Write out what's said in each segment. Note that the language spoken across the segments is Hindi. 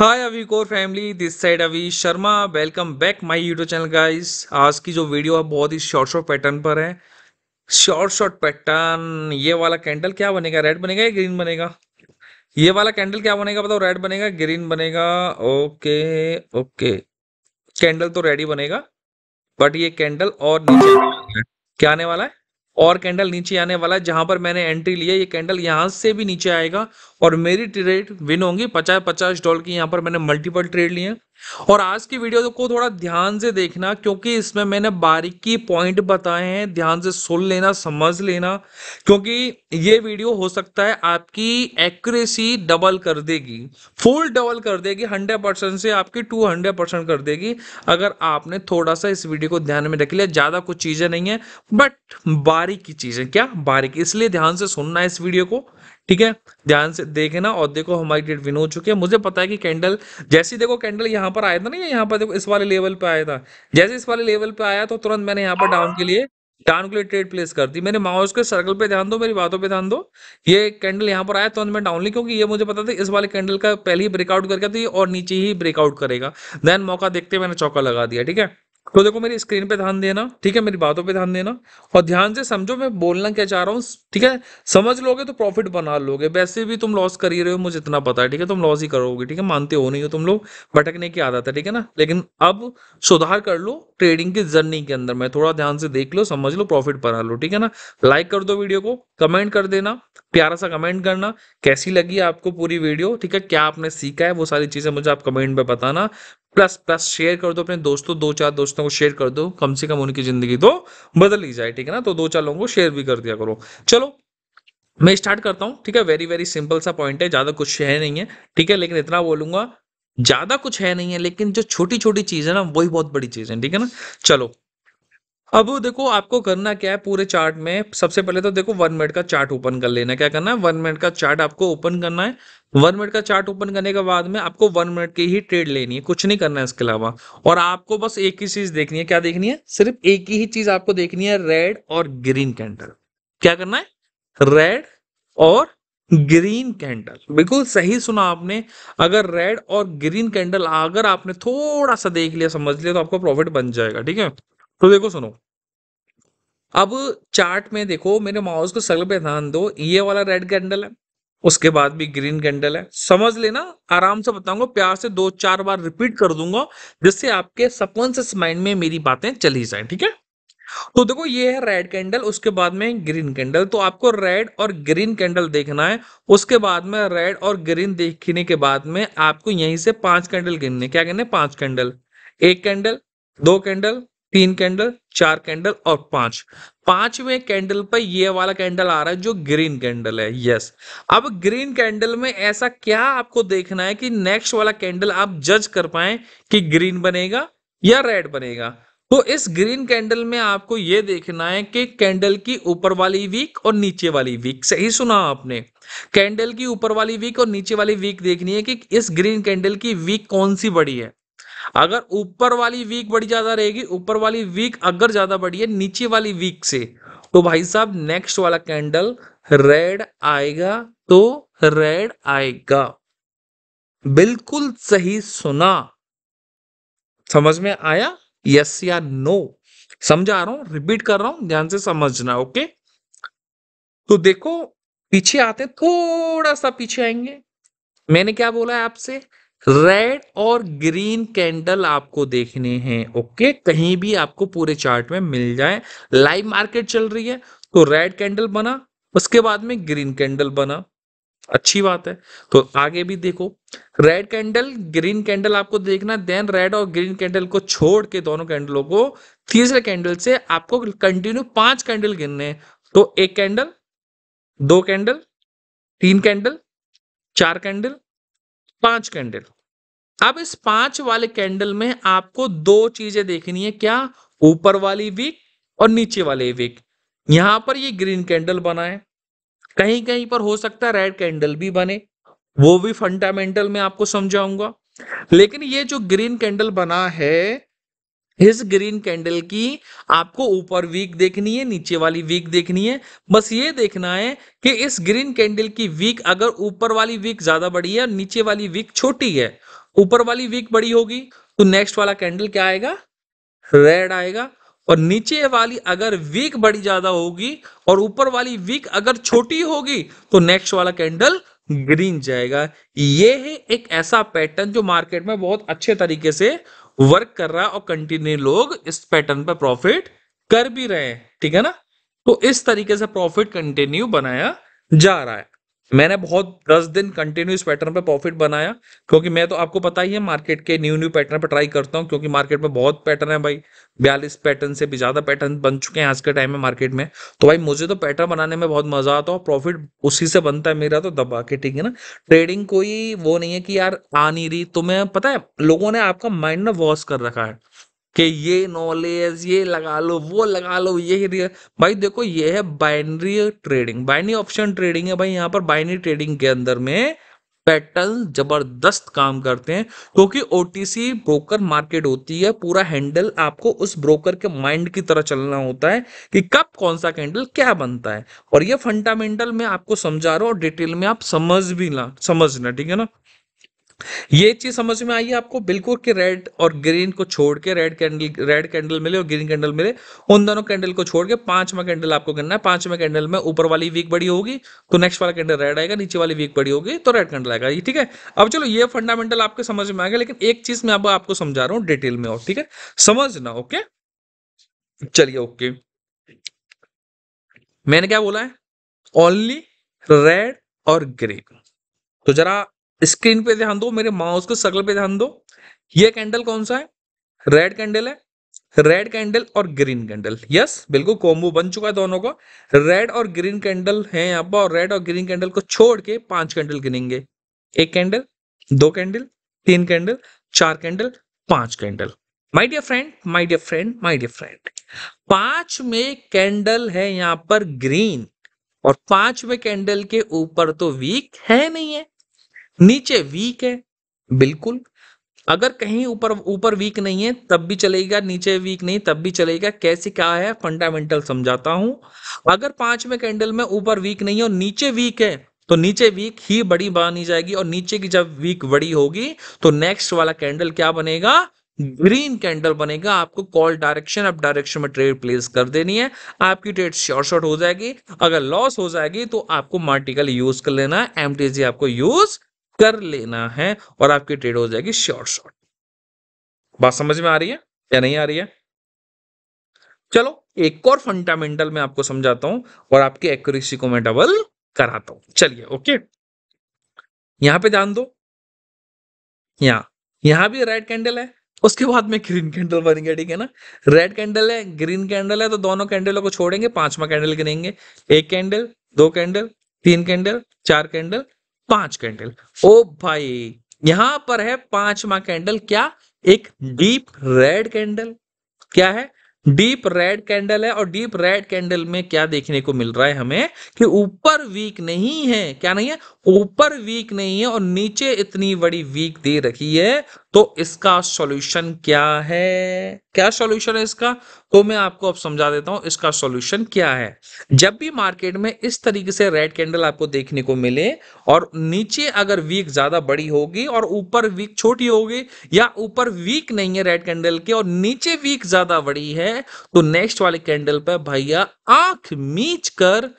हाय अवी core family this side Avi Sharma welcome back my YouTube channel guys आज की जो वीडियो है बहुत ही शॉर्ट शॉर्ट पैटर्न पर है शॉर्ट शॉर्ट पैटर्न ये वाला कैंडल क्या बनेगा रेड बनेगा या ग्रीन बनेगा ये वाला कैंडल क्या बनेगा बताओ रेड बनेगा ग्रीन बनेगा ओके ओके कैंडल तो रेडी बनेगा बट ये कैंडल और नीचे क्या आने वाला है और कैंडल नीचे आने वाला है जहां पर मैंने एंट्री लिया ये कैंडल यहां से भी नीचे आएगा और मेरी ट्रेड विन होंगी पचास पचास डॉलर की यहाँ पर मैंने मल्टीपल ट्रेड लिए और आज की वीडियो को थोड़ा ध्यान से देखना क्योंकि इसमें मैंने बारीकी पॉइंट बताए हैं ध्यान से सुन लेना समझ लेना क्योंकि ये वीडियो हो सकता है आपकी एक्यूरेसी डबल कर देगी फुल डबल कर देगी 100 परसेंट से आपकी 200 परसेंट कर देगी अगर आपने थोड़ा सा इस वीडियो को ध्यान में रख लिया ज़्यादा कुछ चीज़ें नहीं है बट बारीकी चीज़ें क्या बारीकी इसलिए ध्यान से सुनना है इस वीडियो को ठीक है ध्यान से देखना और देखो हमारी डेट विन हो चुकी है मुझे पता है कि कैंडल जैसे देखो कैंडल यहाँ पर आया था ना यहाँ पर देखो इस वाले लेवल पे आया था जैसे इस वाले लेवल पे आया तो तुरंत मैंने यहाँ पर डाउन के लिए डाउन के लिए ट्रेड प्लेस कर दी मैंने माउस के सर्कल पे ध्यान दो मेरी बातों पे ध्यान दो ये कैंडल यहाँ पर आया तुरंत मैं डाउन ली क्योंकि ये मुझे पता था इस वाले कैंडल का पहले ही ब्रेकआउट करके तो ये और नीचे ही ब्रेकआउट करेगा देन मौका देखते मैंने चौका लगा दिया ठीक है तो देखो मेरी स्क्रीन पे ध्यान देना ठीक है मेरी बातों पे ध्यान देना और ध्यान से समझो मैं बोलना क्या चाह रहा हूँ ठीक है समझ लोगे तो प्रॉफिट बना लोगे वैसे भी तुम लॉस कर ही रहे हो मुझे इतना पता है ठीक है तुम लॉस ही करोगे ठीक है मानते हो नहीं हो तुम लोग भटकने की आदत है ठीक है ना लेकिन अब सुधार कर लो ट्रेडिंग की जर्नी के अंदर में थोड़ा ध्यान से देख लो समझ लो प्रॉफिट बना लो ठीक है ना लाइक कर दो वीडियो को कमेंट कर देना प्यारा सा कमेंट करना कैसी लगी आपको पूरी वीडियो ठीक है क्या आपने सीखा है वो सारी चीजें मुझे आप कमेंट में बताना प्लस प्लस शेयर कर दो अपने दोस्तों दो चार दोस्तों को शेयर कर दो कम से कम उनकी जिंदगी तो बदल ही जाए ठीक है ना तो दो चार लोगों को शेयर भी कर दिया करो चलो मैं स्टार्ट करता हूँ ठीक है वेरी वेरी सिंपल सा पॉइंट है ज्यादा कुछ है नहीं है ठीक है लेकिन इतना बोलूंगा ज्यादा कुछ है नहीं है लेकिन जो छोटी छोटी चीज है ना वही बहुत बड़ी चीज है ठीक है ना चलो अब देखो आपको करना क्या है पूरे चार्ट में सबसे पहले तो देखो वन मिनट का चार्ट ओपन कर लेना क्या करना है वन मिनट का चार्ट आपको ओपन करना है वन मिनट का चार्ट ओपन करने के बाद में आपको वन मिनट की ही ट्रेड लेनी है कुछ नहीं करना है इसके अलावा और आपको बस एक ही चीज देखनी है क्या देखनी है सिर्फ एक ही चीज आपको देखनी है रेड और ग्रीन कैंडल क्या करना है रेड और ग्रीन कैंडल बिल्कुल सही सुना आपने अगर रेड और ग्रीन कैंडल अगर आपने थोड़ा सा देख लिया समझ लिया तो आपका प्रॉफिट बन जाएगा ठीक है तो देखो सुनो अब चार्ट में देखो मेरे माउस को सगल पे ध्यान दो ये वाला रेड कैंडल है उसके बाद भी ग्रीन कैंडल है समझ लेना आराम से बताऊंगा प्यार से दो चार बार रिपीट कर दूंगा जिससे आपके सबकॉन्शियस माइंड में मेरी बातें चली जाए ठीक है तो देखो ये है रेड कैंडल उसके बाद में ग्रीन कैंडल तो आपको रेड और ग्रीन कैंडल देखना है उसके बाद में रेड और ग्रीन देखने के बाद में आपको यहीं से पांच कैंडल गिनने क्या गिनने पांच कैंडल एक कैंडल दो कैंडल तीन कैंडल चार कैंडल और पांच पांचवें कैंडल पर ये वाला कैंडल आ रहा है जो ग्रीन कैंडल है यस अब ग्रीन कैंडल में ऐसा क्या आपको देखना है कि नेक्स्ट वाला कैंडल आप जज कर पाए कि ग्रीन बनेगा या रेड बनेगा तो इस ग्रीन कैंडल में आपको ये देखना है कि कैंडल की ऊपर वाली वीक और नीचे वाली वीक सही सुना आपने कैंडल की ऊपर वाली वीक और नीचे वाली वीक देखनी है कि इस ग्रीन कैंडल की वीक कौन सी बड़ी है अगर ऊपर वाली वीक बड़ी ज्यादा रहेगी ऊपर वाली वीक अगर ज्यादा बढ़ी है नीचे वाली वीक से तो भाई साहब नेक्स्ट वाला कैंडल रेड आएगा तो रेड आएगा बिल्कुल सही सुना समझ में आया यस या नो समझा रहा हूं रिपीट कर रहा हूं ध्यान से समझना ओके तो देखो पीछे आते थोड़ा सा पीछे आएंगे मैंने क्या बोला है आपसे रेड और ग्रीन कैंडल आपको देखने हैं ओके कहीं भी आपको पूरे चार्ट में मिल जाए लाइव मार्केट चल रही है तो रेड कैंडल बना उसके बाद में ग्रीन कैंडल बना अच्छी बात है तो आगे भी देखो रेड कैंडल ग्रीन कैंडल आपको देखना देन रेड और ग्रीन कैंडल को छोड़ के दोनों कैंडलों को तीसरे कैंडल से आपको कंटिन्यू पांच कैंडल गिनने तो एक कैंडल दो कैंडल तीन कैंडल चार कैंडल पांच कैंडल अब इस पांच वाले कैंडल में आपको दो चीजें देखनी है क्या ऊपर वाली विक और नीचे वाले विक यहां पर ये ग्रीन कैंडल बना है कहीं कहीं पर हो सकता है रेड कैंडल भी बने वो भी फंडामेंटल में आपको समझाऊंगा लेकिन ये जो ग्रीन कैंडल बना है इस ग्रीन कैंडल की आपको ऊपर वीक देखनी है नीचे वाली वीक देखनी है बस ये देखना है कि इस ग्रीन कैंडल की वीक अगर ऊपर वाली वीक ज्यादा बड़ी है और नीचे वाली वीक छोटी है ऊपर वाली वीक बड़ी होगी तो नेक्स्ट वाला कैंडल क्या आएगा रेड आएगा और नीचे वाली अगर वीक बड़ी ज्यादा होगी और ऊपर वाली वीक अगर छोटी होगी तो नेक्स्ट वाला कैंडल ग्रीन जाएगा ये है एक ऐसा पैटर्न जो मार्केट में बहुत अच्छे तरीके से वर्क कर रहा है और कंटिन्यू लोग इस पैटर्न पर प्रॉफिट कर भी रहे हैं ठीक है ना तो इस तरीके से प्रॉफिट कंटिन्यू बनाया जा रहा है मैंने बहुत दस दिन कंटिन्यू इस पैटर्न पे प्रॉफिट बनाया क्योंकि मैं तो आपको पता ही है मार्केट के न्यू न्यू पैटर्न पे ट्राई करता हूँ क्योंकि मार्केट में बहुत पैटर्न है भाई बयालीस पैटर्न से भी ज्यादा पैटर्न बन चुके हैं आज के टाइम में मार्केट में तो भाई मुझे तो पैटर्न बनाने में बहुत मजा आता है प्रॉफिट उसी से बनता है मेरा तो दबा के ठीक है ना ट्रेडिंग कोई वो नहीं है कि यार आ नहीं रही तुम्हें पता है लोगों ने आपका माइंड ना वॉश कर रखा है कि ये नॉलेज ये लगा लो वो लगा लो ये भाई देखो ये है binary trading binary option trading है भाई यहाँ पर बाइनरी ट्रेडिंग के अंदर में पैटर्न जबरदस्त काम करते हैं क्योंकि ओ ब्रोकर मार्केट होती है पूरा हैंडल आपको उस ब्रोकर के माइंड की तरह चलना होता है कि कब कौन सा कैंडल क्या बनता है और ये फंडामेंटल मैं आपको समझा रहा हूँ और डिटेल में आप समझ भी ना समझना ठीक है ना ये चीज समझ में आई है आपको बिल्कुल कि रेड और ग्रीन को छोड़ के रेड कैंडल रेड कैंडल मिले और ग्रीन कैंडल मिले उन दोनों कैंडल को छोड़ के पांचवा कैंडल आपको करना है पांचवा कैंडल में ऊपर वाली वीक बड़ी होगी तो नेक्स्ट वाला कैंडल रेड आएगा नीचे वाली वीक बड़ी होगी तो रेड कैंडल आएगा ठीक है अब चलो ये फंडामेंटल आपके समझ में आएगा लेकिन एक चीज मैं अब आपको समझा रहा हूँ डिटेल में और ठीक है समझना ओके चलिए ओके मैंने क्या बोला है ओनली रेड और ग्रीन तो जरा स्क्रीन पे ध्यान दो मेरे माउस के सर्कल पे ध्यान दो ये कैंडल कौन सा है रेड कैंडल है रेड कैंडल और ग्रीन कैंडल यस बिल्कुल कॉम्बो बन चुका है दोनों का रेड और ग्रीन कैंडल है यहाँ पर और रेड और ग्रीन कैंडल को छोड़ के पांच कैंडल गिनेंगे एक कैंडल दो कैंडल तीन कैंडल चार कैंडल पांच candle my dear friend my dear friend my dear friend पांच में कैंडल है यहाँ पर ग्रीन और पांच में कैंडल के ऊपर तो वीक है नहीं है नीचे वीक है बिल्कुल अगर कहीं ऊपर ऊपर वीक नहीं है तब भी चलेगा नीचे वीक नहीं तब भी चलेगा कैसे क्या है फंडामेंटल समझाता हूं अगर पांचवें कैंडल में ऊपर वीक नहीं है और नीचे वीक है तो नीचे वीक ही बड़ी बनी जाएगी और नीचे की जब वीक बड़ी होगी तो नेक्स्ट वाला कैंडल क्या बनेगा ग्रीन कैंडल बनेगा आपको कॉल डायरेक्शन अब डायरेक्शन में ट्रेड प्लेस कर देनी है आपकी ट्रेड शॉर्ट शॉर्ट हो जाएगी अगर लॉस हो जाएगी तो आपको मार्टिकल यूज कर लेना एमटीजी आपको यूज कर लेना है और आपकी ट्रेड हो जाएगी शॉर्ट शॉर्ट बात समझ में आ रही है या नहीं आ रही है चलो एक और फंडामेंटल मैं आपको समझाता हूं और आपकी एक्यूरेसी को मैं डबल कराता हूं चलिए ओके यहां पे ध्यान दो यहां यहां भी रेड कैंडल है उसके बाद में ग्रीन कैंडल बनेंगे ठीक है ना रेड कैंडल है ग्रीन कैंडल है तो दोनों कैंडलों को छोड़ेंगे पांचवा कैंडल गिनेंगे एक कैंडल दो कैंडल तीन कैंडल चार कैंडल पांच कैंडल ओ भाई यहां पर है पांचवा कैंडल क्या एक डीप रेड कैंडल क्या है डीप रेड कैंडल है और डीप रेड कैंडल में क्या देखने को मिल रहा है हमें कि ऊपर वीक नहीं है क्या नहीं है ऊपर वीक नहीं है और नीचे इतनी बड़ी वीक दे रखी है तो इसका सॉल्यूशन क्या है क्या सॉल्यूशन है इसका तो मैं आपको अब समझा देता हूं इसका सॉल्यूशन क्या है जब भी मार्केट में इस तरीके से रेड कैंडल आपको देखने को मिले और नीचे अगर वीक ज्यादा बड़ी होगी और ऊपर वीक छोटी होगी या ऊपर वीक नहीं है रेड कैंडल के और नीचे वीक ज्यादा बड़ी है तो नेक्स्ट वाले कैंडल पर भैया आंख मीच कर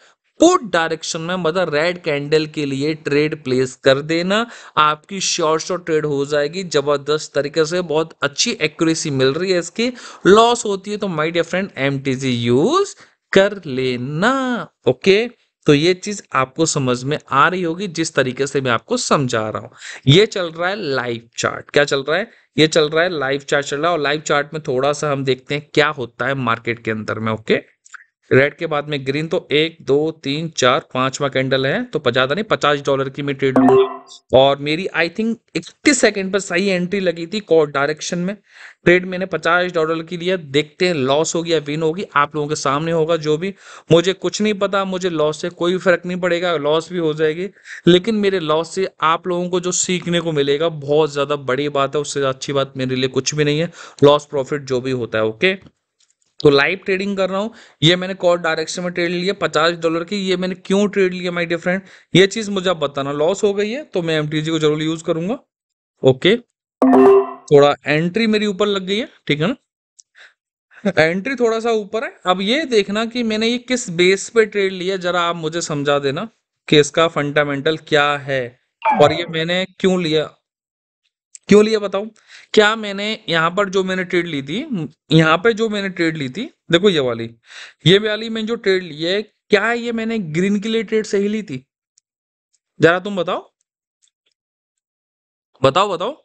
सपोर्ट डायरेक्शन में मतलब रेड कैंडल के लिए ट्रेड प्लेस कर देना आपकी श्योर शॉर्ट ट्रेड हो जाएगी जबरदस्त तरीके से बहुत अच्छी एक्यूरेसी मिल रही है इसकी लॉस होती है तो my dear friend M use कर लेना ओके तो ये चीज आपको समझ में आ रही होगी जिस तरीके से मैं आपको समझा रहा हूं ये चल रहा है लाइव चार्ट क्या चल रहा है ये चल रहा है लाइव चार्ट चल रहा है और लाइव चार्ट में थोड़ा सा हम देखते हैं क्या होता है मार्केट के अंदर में ओके okay? रेड के बाद में ग्रीन तो एक दो तीन चार पांचवा कैंडल है तो ज्यादा नहीं पचास डॉलर की मैं ट्रेड लूंगा और मेरी आई थिंक इक्कीस सेकंड पर सही एंट्री लगी थी कॉर्ड डायरेक्शन में ट्रेड मैंने पचास डॉलर की लिया देखते हैं लॉस होगी या विन होगी आप लोगों के सामने होगा जो भी मुझे कुछ नहीं पता मुझे लॉस से कोई फर्क नहीं पड़ेगा लॉस भी हो जाएगी लेकिन मेरे लॉस से आप लोगों को जो सीखने को मिलेगा बहुत ज्यादा बड़ी बात है उससे अच्छी बात मेरे लिए कुछ भी नहीं है लॉस प्रॉफिट जो भी होता है ओके तो लाइव ट्रेडिंग कर रहा हूँ ये मैंने कॉल डायरेक्शन में ट्रेड लिया पचास डॉलर की ये मैंने क्यों ट्रेड लिया माई डिफ्रेंड ये चीज मुझे आप बताना लॉस हो गई है तो मैं एम को जरूर यूज करूंगा ओके थोड़ा एंट्री मेरी ऊपर लग गई है ठीक है ना एंट्री थोड़ा सा ऊपर है अब ये देखना कि मैंने ये किस बेस पे ट्रेड लिया जरा आप मुझे समझा देना कि इसका फंडामेंटल क्या है और ये मैंने क्यों लिया क्यों लिया बताओ क्या मैंने यहाँ पर जो मैंने ट्रेड ली थी यहाँ पे जो मैंने ट्रेड ली थी देखो ये वाली ये वाली मैंने जो ट्रेड ली है क्या ये मैंने ग्रीन के लिए ट्रेड सही ली थी जरा तुम बताओ बताओ बताओ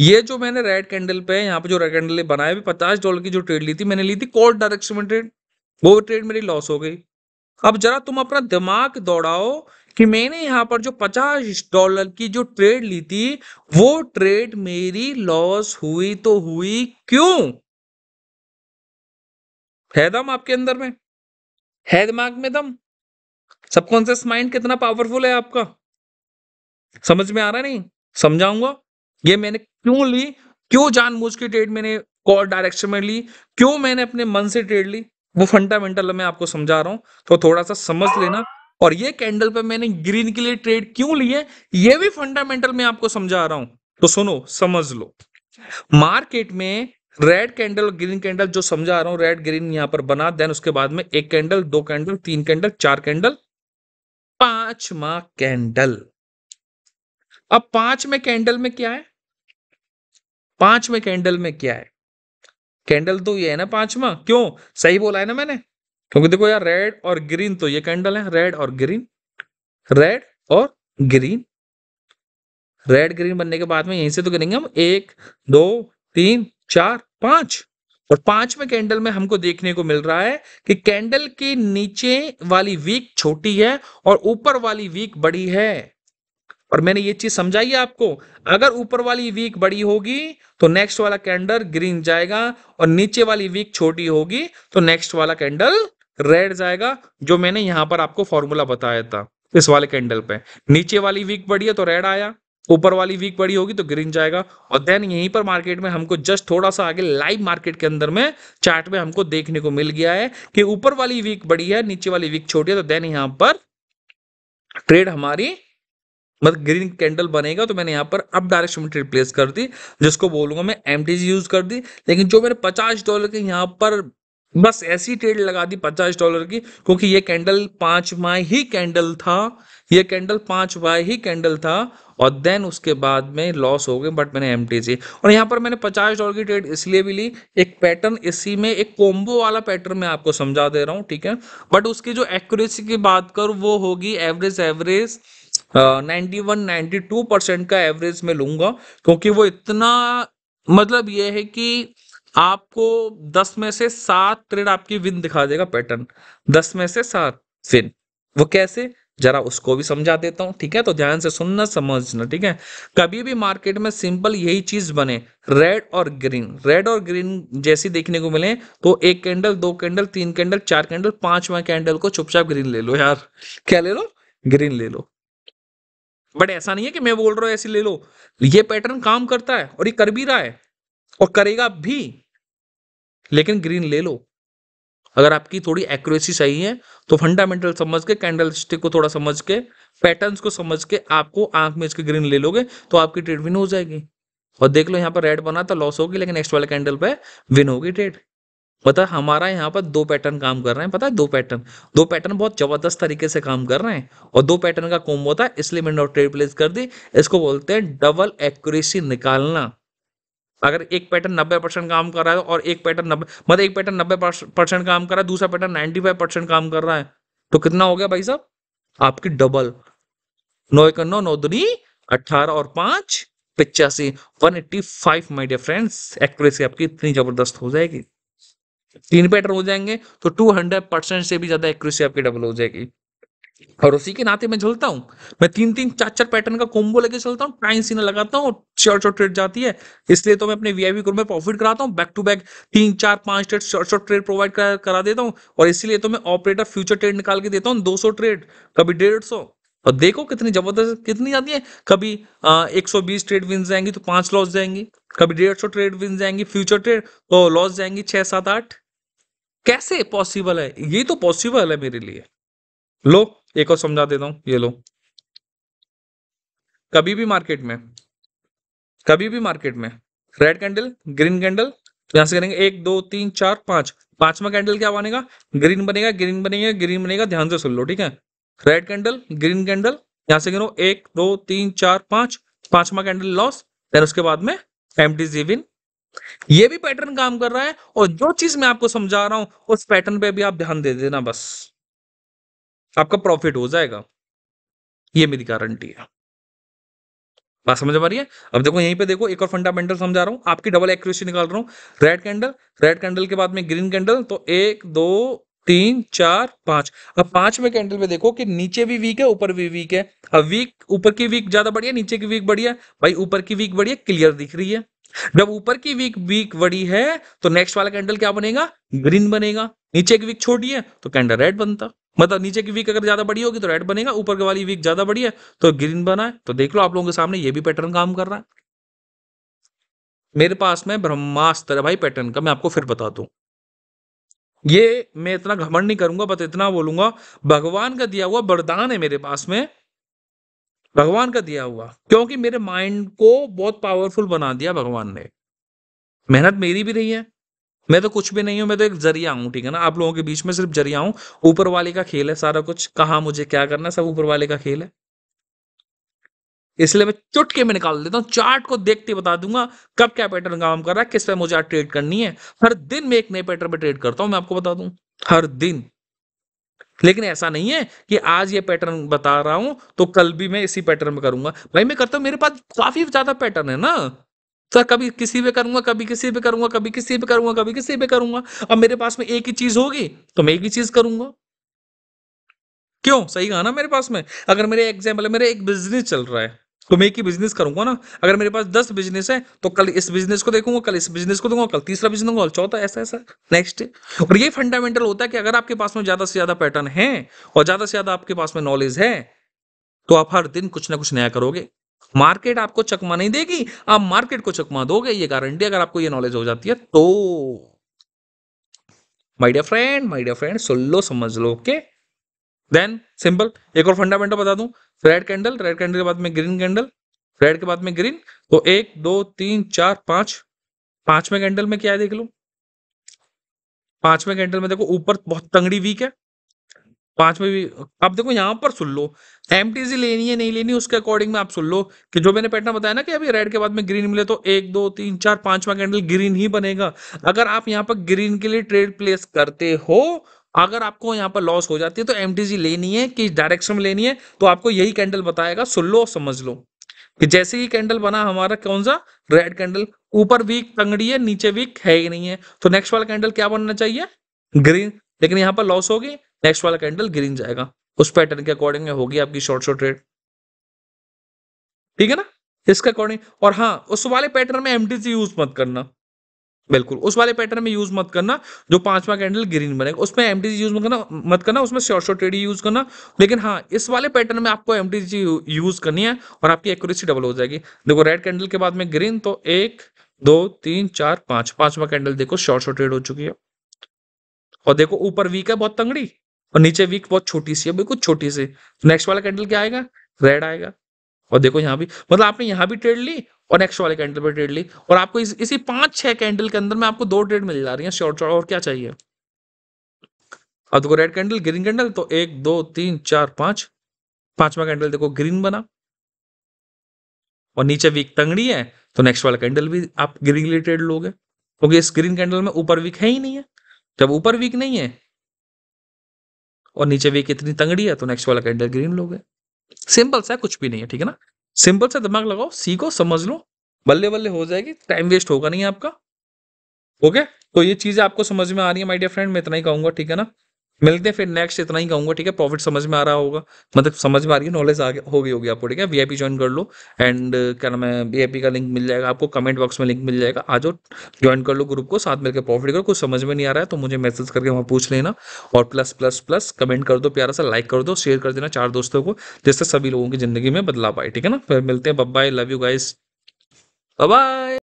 ये जो मैंने रेड कैंडल पे यहाँ पे जो रेड कैंडल बनाया भी पचास डॉलर की जो ट्रेड ली थी मैंने ली थी कोर्ट डायरेक्शन में ट्रेड वो ट्रेड मेरी लॉस हो गई अब जरा तुम अपना दिमाग दौड़ाओ कि मैंने यहां पर जो 50 डॉलर की जो ट्रेड ली थी वो ट्रेड मेरी लॉस हुई तो हुई क्यों है दम आपके अंदर में है दिमाग में दम सबकॉन्सियस माइंड कितना पावरफुल है आपका समझ में आ रहा नहीं समझाऊंगा ये मैंने क्यों ली क्यों जानबूझ के ट्रेड मैंने कॉल डायरेक्शन में ली क्यों मैंने अपने मन से ट्रेड ली वो फंडामेंटल मैं आपको समझा रहा हूं तो थोड़ा सा समझ लेना और ये कैंडल पे मैंने ग्रीन के लिए ट्रेड क्यों लिए ये भी फंडामेंटल मैं आपको समझा रहा हूं तो सुनो समझ लो मार्केट में रेड कैंडल ग्रीन कैंडल जो समझा रहा हूं रेड ग्रीन यहां पर बना देन उसके बाद में एक कैंडल दो कैंडल तीन कैंडल चार कैंडल पांचवा कैंडल अब पांच में कैंडल में क्या है पांच में कैंडल में क्या है कैंडल तो ये है ना पांचवा क्यों सही बोला है ना मैंने क्योंकि देखो यार रेड और ग्रीन तो ये कैंडल है रेड और ग्रीन रेड और ग्रीन रेड ग्रीन बनने के बाद में यहीं से तो करेंगे हम एक दो तीन चार पांच और पांचवें कैंडल में हमको देखने को मिल रहा है कि कैंडल के नीचे वाली वीक छोटी है और ऊपर वाली वीक बड़ी है और मैंने ये चीज समझाई है आपको अगर ऊपर वाली वीक बड़ी होगी तो नेक्स्ट वाला कैंडल ग्रीन जाएगा और नीचे वाली वीक छोटी होगी तो नेक्स्ट वाला कैंडल रेड जाएगा जो मैंने यहां पर आपको फॉर्मूला बताया था इस वाले कैंडल पे नीचे वाली वीक बढ़ी है तो रेड आया ऊपर वाली वीक बड़ी होगी तो ग्रीन जाएगा और देन यहीं पर मार्केट में हमको जस्ट थोड़ा सा आगे लाइव मार्केट के अंदर में चार्ट में हमको देखने को मिल गया है कि ऊपर वाली वीक बड़ी है नीचे वाली वीक छोटी है तो देन यहां पर ट्रेड हमारी मतलब ग्रीन कैंडल बनेगा तो मैंने यहाँ पर अब डायरेक्शन में ट्रेड प्लेस कर दी जिसको बोलूंगा मैं एम यूज कर दी लेकिन जो मेरे पचास डॉलर के यहाँ पर बस ऐसी ट्रेड लगा दी पचास डॉलर की क्योंकि ये कैंडल पांच माह ही कैंडल था ये कैंडल पांच बाय ही कैंडल था और देन उसके बाद में लॉस हो गए बट मैंने एम और यहाँ पर मैंने पचास डॉलर की ट्रेड इसलिए भी ली एक पैटर्न इसी में एक कोम्बो वाला पैटर्न मैं आपको समझा दे रहा हूँ ठीक है बट उसकी जो एक्यूरेसी की बात कर वो होगी average average ninety one ninety two percent का एवरेज में लूंगा क्योंकि वो इतना मतलब ये है कि आपको दस में से सात ट्रेड आपकी विन दिखा देगा पैटर्न दस में से सात विन वो कैसे जरा उसको भी समझा देता हूं ठीक है तो ध्यान से सुनना समझना ठीक है कभी भी मार्केट में सिंपल यही चीज बने रेड और ग्रीन रेड और ग्रीन जैसी देखने को मिले तो एक कैंडल दो कैंडल तीन कैंडल चार कैंडल पांचवा कैंडल को चुपचाप ग्रीन ले लो यार क्या ले लो ग्रीन ले लो बट ऐसा नहीं है कि मैं बोल रहा हूं ऐसी ले लो ये पैटर्न काम करता है और ये कर भी रहा है और करेगा भी लेकिन ग्रीन ले लो अगर आपकी थोड़ी एक्यूरेसी सही है तो फंडामेंटल समझ के कैंडल स्टिक को थोड़ा समझ के पैटर्न्स को समझ के आपको आंख में इसके ग्रीन ले लोगे तो आपकी ट्रेड विन हो जाएगी और देख लो यहाँ पर रेड बना तो लॉस होगी लेकिन नेक्स्ट वाले कैंडल पे विन होगी ट्रेड पता हमारा यहाँ पर दो पैटर्न काम कर रहे हैं पता है दो पैटर्न दो पैटर्न बहुत जबरदस्त तरीके से काम कर रहे हैं और दो पैटर्न का कोम्बो था इसलिए मैंने ट्रेड प्लेस कर दी इसको बोलते हैं डबल एक्यूरेसी निकालना अगर एक पैटर्न नब्बे परसेंट काम कर रहा है और एक पैटर्न नब्बे मतलब एक पैटर्न नब्बे परसेंट काम कर रहा है दूसरा पैटर्न नाइनटी फाइव परसेंट काम कर रहा है तो कितना हो गया भाई साहब आपकी डबल नौ एक नौ नौ दुनी अट्ठारह और पांच पिचासी one eighty five my dear friends accuracy आपकी इतनी जबरदस्त हो जाएगी तीन पैटर्न हो जाएंगे तो टू हंड्रेड परसेंट से भी ज्यादा एक्यूरेसी आपकी डबल हो जाएगी और उसी के नाते मैं झुलता हूँ मैं तीन तीन चार चार पैटर्न का कोम्बो लेके चलता हूँ टाइम सीना लगाता हूँ शॉर्ट शॉर्ट ट्रेड जाती है इसलिए तो मैं अपने वीआईपी ग्रुप में प्रॉफिट कराता हूँ बैक टू बैक तीन चार पांच trade short short trade provide करा, करा देता हूँ और इसलिए तो मैं ऑपरेटर फ्यूचर ट्रेड निकाल के देता हूँ दो ट्रेड कभी डेढ़ और देखो कितनी जबरदस्त कितनी जाती है कभी एक सौ बीस ट्रेड विन जाएंगी तो पांच लॉस जाएंगी कभी डेढ़ सौ ट्रेड विन जाएंगी फ्यूचर ट्रेड तो लॉस जाएंगी छह सात आठ कैसे पॉसिबल है ये तो पॉसिबल है मेरे लिए लो एक और समझा देता हूँ ये लो कभी भी मार्केट में कभी भी मार्केट में रेड कैंडल ग्रीन कैंडल यहां से करेंगे एक दो तीन चार पांच पांचवा कैंडल क्या बनेगा ग्रीन बनेगा ग्रीन बनेगा ग्रीन बनेगा ध्यान से सुन लो ठीक है रेड कैंडल ग्रीन कैंडल यहां से गिनो एक दो तीन चार पांच पांचवा कैंडल लॉस फिर उसके बाद में एम टी ये भी पैटर्न काम कर रहा है और जो चीज मैं आपको समझा रहा हूं उस पैटर्न पे भी आप ध्यान दे देना बस आपका प्रॉफिट हो जाएगा ये मेरी गारंटी है बात समझ आ रही है अब देखो यहीं पे देखो एक और फंडामेंटल समझा रहा हूं आपकी डबल एक्यूरेसी निकाल रहा हूं रेड कैंडल रेड कैंडल के बाद में ग्रीन कैंडल तो एक दो तीन चार पांच अब पांच में कैंडल पे देखो कि नीचे भी वीक है ऊपर भी वीक है अब वीक ऊपर की वीक ज्यादा बढ़िया नीचे की वीक बढ़िया भाई ऊपर की वीक बढ़िया क्लियर दिख रही है जब ऊपर की वीक वीक बड़ी है तो नेक्स्ट वाला कैंडल क्या बनेगा ग्रीन बनेगा नीचे की वीक छोटी है तो कैंडल रेड बनता मतलब नीचे की वीक अगर ज्यादा बड़ी होगी तो रेड बनेगा ऊपर के वाली वीक ज्यादा बड़ी है तो ग्रीन बना है तो देख लो आप लोगों के सामने ये भी पैटर्न काम कर रहा है मेरे पास में ब्रह्मास्त्र है भाई पैटर्न का मैं आपको फिर बता दू ये मैं इतना घमंड नहीं करूंगा बस इतना बोलूंगा भगवान का दिया हुआ वरदान है मेरे पास में भगवान का दिया हुआ क्योंकि मेरे माइंड को बहुत पावरफुल बना दिया भगवान ने मेहनत मेरी भी रही है मैं तो कुछ भी नहीं हूँ मैं तो एक जरिया हूँ ठीक है ना आप लोगों के बीच में सिर्फ जरिया हूँ ऊपर वाले का खेल है सारा कुछ कहा मुझे क्या करना सब ऊपर वाले का खेल है इसलिए मैं चुटके में निकाल देता हूँ चार्ट को देखते बता दूंगा कब क्या पैटर्न काम कर रहा है किस पे मुझे ट्रेड करनी है हर दिन मैं एक नए पैटर्न पे ट्रेड करता हूँ मैं आपको बता दू हर दिन लेकिन ऐसा नहीं है कि आज ये पैटर्न बता रहा हूं तो कल भी मैं इसी पैटर्न में करूंगा भाई मैं करता हूँ मेरे पास काफी ज्यादा पैटर्न है ना तो कभी किसी पे करूंगा कभी किसी पे करूंगा कभी किसी पे करूंगा कभी किसी पे करूंगा अब मेरे पास में एक ही चीज होगी तो मैं एक ही चीज करूंगा क्यों सही कहा ना मेरे पास में अगर मेरे एग्जाम्पल है मेरा एक बिजनेस चल रहा है तो मैं एक ही बिजनेस करूंगा ना अगर मेरे पास दस बिजनेस है तो कल इस बिजनेस को देखूंगा कल इस बिजनेस को दूंगा कल तीसरा बिजनेस दूंगा चौथा ऐसा ऐसा नेक्स्ट और ये फंडामेंटल होता है कि अगर आपके पास में ज्यादा से ज्यादा पैटर्न है और ज्यादा से ज्यादा आपके पास में नॉलेज है तो आप हर दिन कुछ ना कुछ नया करोगे मार्केट आपको चकमा नहीं देगी आप मार्केट को चकमा दोगे ये गारंटी अगर आपको ये नॉलेज हो जाती है तो my dear friend my dear friend सुन लो समझ लो ओके देन सिंपल एक और फंडामेंटल बता दूं रेड कैंडल रेड कैंडल के बाद में ग्रीन कैंडल रेड के बाद में ग्रीन तो एक दो तीन चार पांच पांचवें कैंडल में क्या है देख लो पांचवें कैंडल में देखो ऊपर बहुत तंगड़ी वीक है पांच में भी आप देखो यहाँ पर सुन लो एम लेनी है नहीं लेनी उसके अकॉर्डिंग में आप सुन लो कि जो मैंने पैटर्न बताया ना कि अभी रेड के बाद में ग्रीन मिले तो एक दो तीन चार पांचवा कैंडल ग्रीन ही बनेगा अगर आप यहाँ पर ग्रीन के लिए ट्रेड प्लेस करते हो अगर आपको यहाँ पर लॉस हो जाती है तो एम लेनी है किस डायरेक्शन में लेनी है तो आपको यही कैंडल बताएगा सुन लो समझ लो कि जैसे ही कैंडल बना हमारा कौन सा रेड कैंडल ऊपर वीक तंगड़ी है नीचे वीक है ही नहीं है तो नेक्स्ट वाला कैंडल क्या बनना चाहिए ग्रीन लेकिन यहाँ पर लॉस होगी नेक्स्ट वाला कैंडल ग्रीन जाएगा उस पैटर्न के अकॉर्डिंग में होगी आपकी शॉर्ट शॉर्ट ट्रेड ठीक है ना इसके अकॉर्डिंग और हाँ उस वाले पैटर्न में एमटीसी यूज मत करना बिल्कुल उस वाले पैटर्न में यूज मत करना जो पांचवा कैंडल ग्रीन बनेगा उसमें एमटीसी यूज मत करना मत करना उसमें शॉर्ट शॉर्ट ट्रेड यूज करना लेकिन हाँ इस वाले पैटर्न में आपको एम यूज करनी है और आपकी एक्यूरेसी डबल हो जाएगी देखो रेड कैंडल के बाद में ग्रीन तो एक दो तीन चार पांच पांचवा कैंडल देखो शॉर्ट शॉर्ट ट्रेड हो चुकी है और देखो ऊपर वीक है बहुत तंगड़ी और नीचे वीक बहुत छोटी सी है बिल्कुल छोटी सी नेक्स्ट तो वाला कैंडल क्या आएगा रेड आएगा और देखो यहाँ भी मतलब आपने यहाँ भी ट्रेड ली और नेक्स्ट वाले कैंडल पर ट्रेड ली और आपको इस, इसी पांच छह कैंडल के अंदर में आपको दो ट्रेड मिल जा रही है शॉर्ट शॉर्ट और क्या चाहिए अब देखो रेड कैंडल ग्रीन कैंडल तो एक दो तीन चार पांच पांचवा कैंडल देखो ग्रीन बना और नीचे वीक तंगड़ी है तो नेक्स्ट वाला कैंडल भी आप ग्रीन रिलेटेड लोगे क्योंकि तो इस ग्रीन कैंडल में ऊपर वीक है ही नहीं है जब ऊपर वीक नहीं है और नीचे वे कितनी तंगड़ी है तो नेक्स्ट वाला कैंडल ग्रीन लोग है सिंपल सा कुछ भी नहीं है ठीक है ना सिंपल सा दिमाग लगाओ सीखो समझ लो बल्ले बल्ले हो जाएगी टाइम वेस्ट होगा नहीं आपका ओके तो ये चीजें आपको समझ में आ रही है माय डियर फ्रेंड मैं इतना ही कहूंगा ठीक है ना मिलते हैं फिर नेक्स्ट इतना ही कहूंगा ठीक है प्रॉफिट समझ में आ रहा होगा मतलब समझ में आ रही है नॉलेज आ होगी होगी आपको ठीक है वीआईपी ज्वाइन कर लो एंड क्या नाम है वीआईपी का लिंक मिल जाएगा आपको कमेंट बॉक्स में लिंक मिल जाएगा आ जाओ ज्वाइन कर लो ग्रुप को साथ मिलकर प्रॉफिट करो कुछ समझ में नहीं आ रहा है तो मुझे मैसेज करके वहाँ पूछ लेना और प्लस प्लस प्लस कमेंट कर दो प्यारा सा लाइक कर दो शेयर कर देना चार दोस्तों को जिससे सभी लोगों की जिंदगी में बदलाव आए ठीक है ना फिर मिलते हैं बब्बाई लव यू गाइस बाय